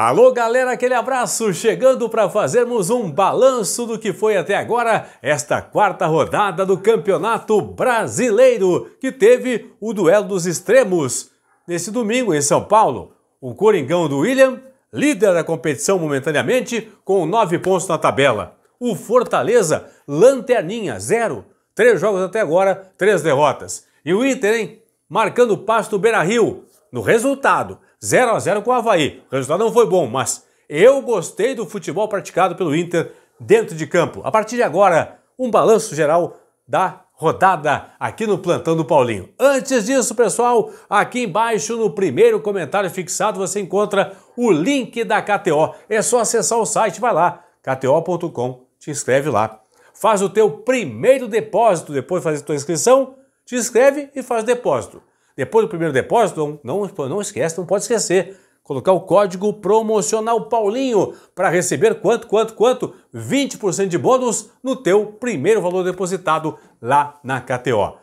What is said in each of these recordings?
Alô, galera, aquele abraço chegando para fazermos um balanço do que foi até agora esta quarta rodada do Campeonato Brasileiro, que teve o duelo dos extremos nesse domingo em São Paulo. O Coringão do William, líder da competição momentaneamente, com nove pontos na tabela. O Fortaleza, lanterninha, zero. Três jogos até agora, três derrotas. E o Inter, hein? Marcando o passo do Beira-Rio. No resultado, 0 a 0 com o Havaí. O resultado não foi bom, mas eu gostei do futebol praticado pelo Inter dentro de campo. A partir de agora, um balanço geral da rodada aqui no Plantão do Paulinho. Antes disso, pessoal, aqui embaixo no primeiro comentário fixado você encontra o link da KTO. É só acessar o site, vai lá, kto.com, te inscreve lá. Faz o teu primeiro depósito, depois de fazer a tua inscrição, te inscreve e faz o depósito. Depois do primeiro depósito, não, não, esquece, não pode esquecer, colocar o código promocional Paulinho para receber quanto, quanto, quanto? 20% de bônus no teu primeiro valor depositado lá na KTO.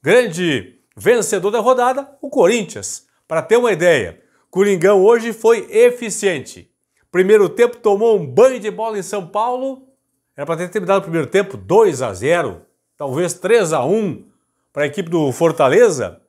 Grande vencedor da rodada, o Corinthians. Para ter uma ideia, Coringão hoje foi eficiente. Primeiro tempo tomou um banho de bola em São Paulo. Era para ter terminado o primeiro tempo 2 a 0, talvez 3 a 1 para a equipe do Fortaleza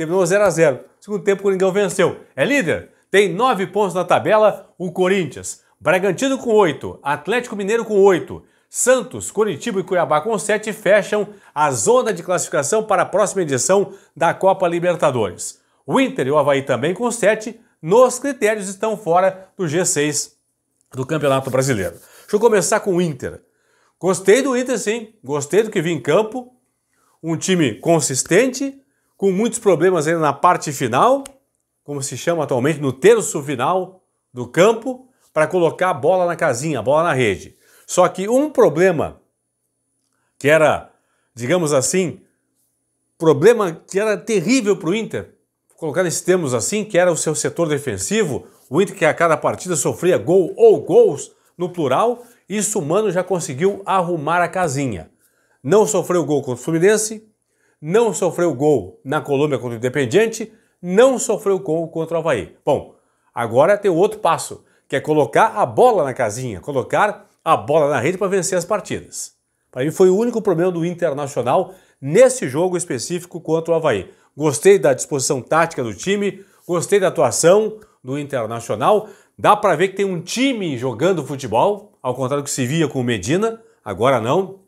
terminou 0 a 0 Segundo tempo, o Coringão venceu. É líder, tem 9 pontos na tabela, o Corinthians. Bragantino com 8, Atlético Mineiro com 8, Santos, Curitiba e Cuiabá com 7 fecham a zona de classificação para a próxima edição da Copa Libertadores. O Inter e o Havaí também com 7, nos critérios estão fora do G6 do Campeonato Brasileiro. Deixa eu começar com o Inter. Gostei do Inter, sim. Gostei do que vi em campo. Um time consistente, com muitos problemas ainda na parte final, como se chama atualmente, no terço final do campo, para colocar a bola na casinha, a bola na rede. Só que um problema que era, digamos assim, problema que era terrível para o Inter, colocar nesses termos assim, que era o seu setor defensivo, o Inter que a cada partida sofria gol ou gols, no plural, isso o Mano já conseguiu arrumar a casinha. Não sofreu gol contra o Fluminense, não sofreu gol na Colômbia contra o Independiente, não sofreu gol contra o Havaí. Bom, agora tem o outro passo, que é colocar a bola na casinha, colocar a bola na rede para vencer as partidas. Para mim foi o único problema do Internacional nesse jogo específico contra o Havaí. Gostei da disposição tática do time, gostei da atuação do Internacional. Dá para ver que tem um time jogando futebol, ao contrário do que se via com o Medina, agora não.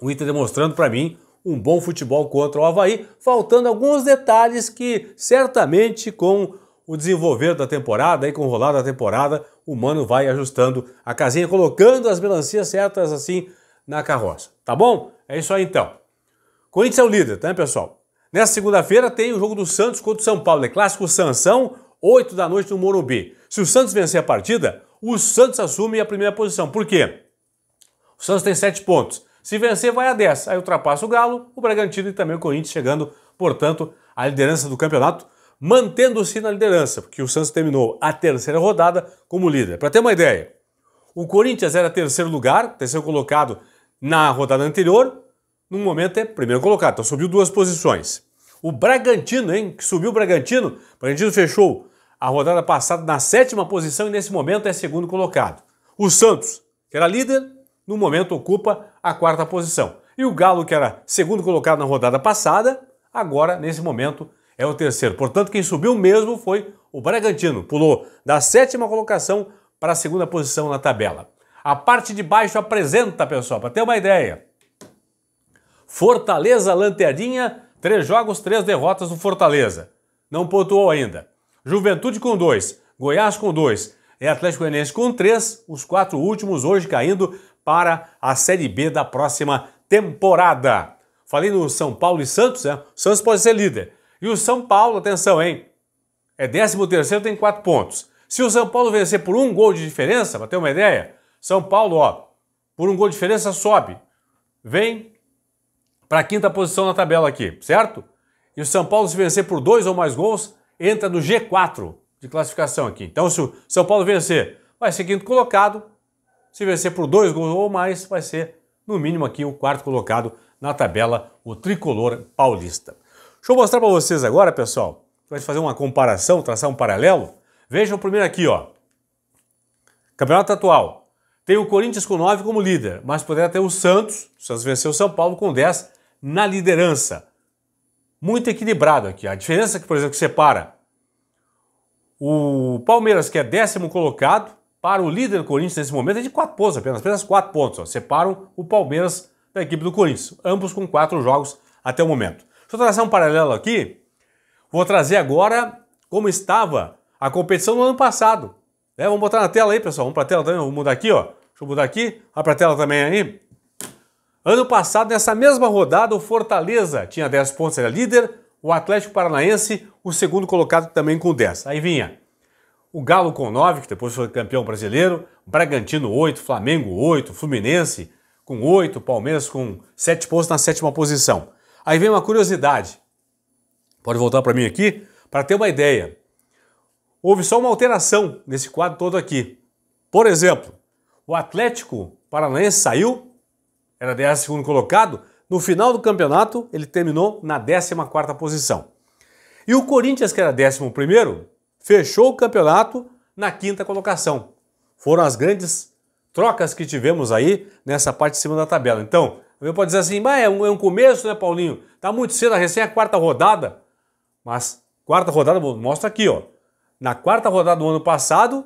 O Inter demonstrando para mim um bom futebol contra o Havaí, faltando alguns detalhes que certamente com o desenvolver da temporada e com o rolar da temporada, o Mano vai ajustando a casinha, colocando as melancias certas assim na carroça, tá bom? É isso aí então. Corinthians é o líder, tá, pessoal? Nessa segunda-feira tem o jogo do Santos contra o São Paulo, é clássico Sansão, 8 da noite no Morumbi. Se o Santos vencer a partida, o Santos assume a primeira posição. Por quê? O Santos tem 7 pontos. Se vencer, vai a 10. Aí ultrapassa o Galo, o Bragantino e também o Corinthians, chegando, portanto, à liderança do campeonato, mantendo-se na liderança, porque o Santos terminou a terceira rodada como líder. Para ter uma ideia, o Corinthians era terceiro lugar, terceiro colocado na rodada anterior, no momento é primeiro colocado, então subiu duas posições. O Bragantino, hein, que subiu o Bragantino, o Bragantino fechou a rodada passada na sétima posição e nesse momento é segundo colocado. O Santos, que era líder, no momento ocupa a quarta posição. E o Galo, que era segundo colocado na rodada passada, agora, nesse momento, é o terceiro. Portanto, quem subiu mesmo foi o Bragantino, pulou da sétima colocação para a segunda posição na tabela. A parte de baixo apresenta, pessoal, para ter uma ideia. Fortaleza Lanterninha, três jogos, três derrotas do Fortaleza. Não pontuou ainda. Juventude com dois, Goiás com dois, é Atlético Goianiense com três, os quatro últimos hoje caindo para a Série B da próxima temporada. Falei no São Paulo e Santos, né? O Santos pode ser líder. E o São Paulo, atenção, hein? É 13 terceiro, tem quatro pontos. Se o São Paulo vencer por um gol de diferença, para ter uma ideia, São Paulo, ó, por um gol de diferença sobe. Vem para a quinta posição na tabela aqui, certo? E o São Paulo, se vencer por dois ou mais gols, entra no G4 de classificação aqui. Então, se o São Paulo vencer, vai ser quinto colocado. Se vencer por dois gols ou mais, vai ser, no mínimo, aqui o quarto colocado na tabela, o tricolor paulista. Deixa eu mostrar para vocês agora, pessoal. Vai fazer uma comparação, traçar um paralelo. Vejam primeiro aqui, ó. Campeonato atual. Tem o Corinthians com 9 como líder, mas poderia ter o Santos, o Santos venceu o São Paulo com 10 na liderança. Muito equilibrado aqui. A diferença é que, por exemplo, que separa o Palmeiras, que é décimo colocado, para o líder do Corinthians nesse momento é de quatro pontos apenas, apenas quatro pontos. Ó, separam o Palmeiras da equipe do Corinthians, ambos com quatro jogos até o momento. Deixa eu traçar um paralelo aqui. Vou trazer agora como estava a competição no ano passado. Né? Vamos botar na tela aí, pessoal. Vamos para a tela também. Vou mudar aqui, ó. Deixa eu mudar aqui. Vai para a tela também aí. Ano passado, nessa mesma rodada, o Fortaleza tinha 10 pontos, era líder o Atlético Paranaense, o segundo colocado também com 10. Aí vinha o Galo com 9, que depois foi campeão brasileiro, Bragantino 8, Flamengo 8, Fluminense com 8, Palmeiras com 7 pontos na sétima posição. Aí vem uma curiosidade. Pode voltar para mim aqui para ter uma ideia. Houve só uma alteração nesse quadro todo aqui. Por exemplo, o Atlético Paranaense saiu, era segundo colocado, no final do campeonato, ele terminou na 14ª posição. E o Corinthians, que era 11º, fechou o campeonato na quinta colocação. Foram as grandes trocas que tivemos aí nessa parte de cima da tabela. Então, você pode dizer assim, mas é um, é um começo, né, Paulinho? Tá muito cedo, recém é a quarta rodada. Mas quarta rodada, mostra aqui, ó. Na quarta rodada do ano passado,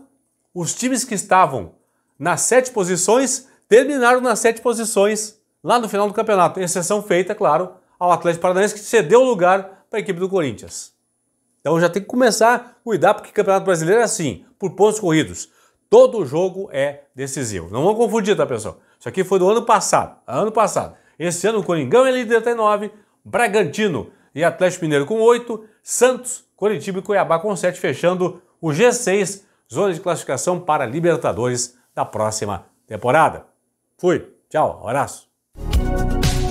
os times que estavam nas sete posições terminaram nas sete posições lá no final do campeonato, exceção feita, é claro, ao Atlético Paranaense que cedeu o lugar para a equipe do Corinthians. Então já tem que começar a cuidar, porque o Campeonato Brasileiro é assim, por pontos corridos. Todo jogo é decisivo. Não vamos confundir, tá, pessoal? Isso aqui foi do ano passado. Ano passado. Esse ano o Coringão é líder tem 9, Bragantino e Atlético Mineiro com 8, Santos, Coritiba e Cuiabá com 7, fechando o G6, zona de classificação para Libertadores da próxima temporada. Fui, tchau, abraço. Bye.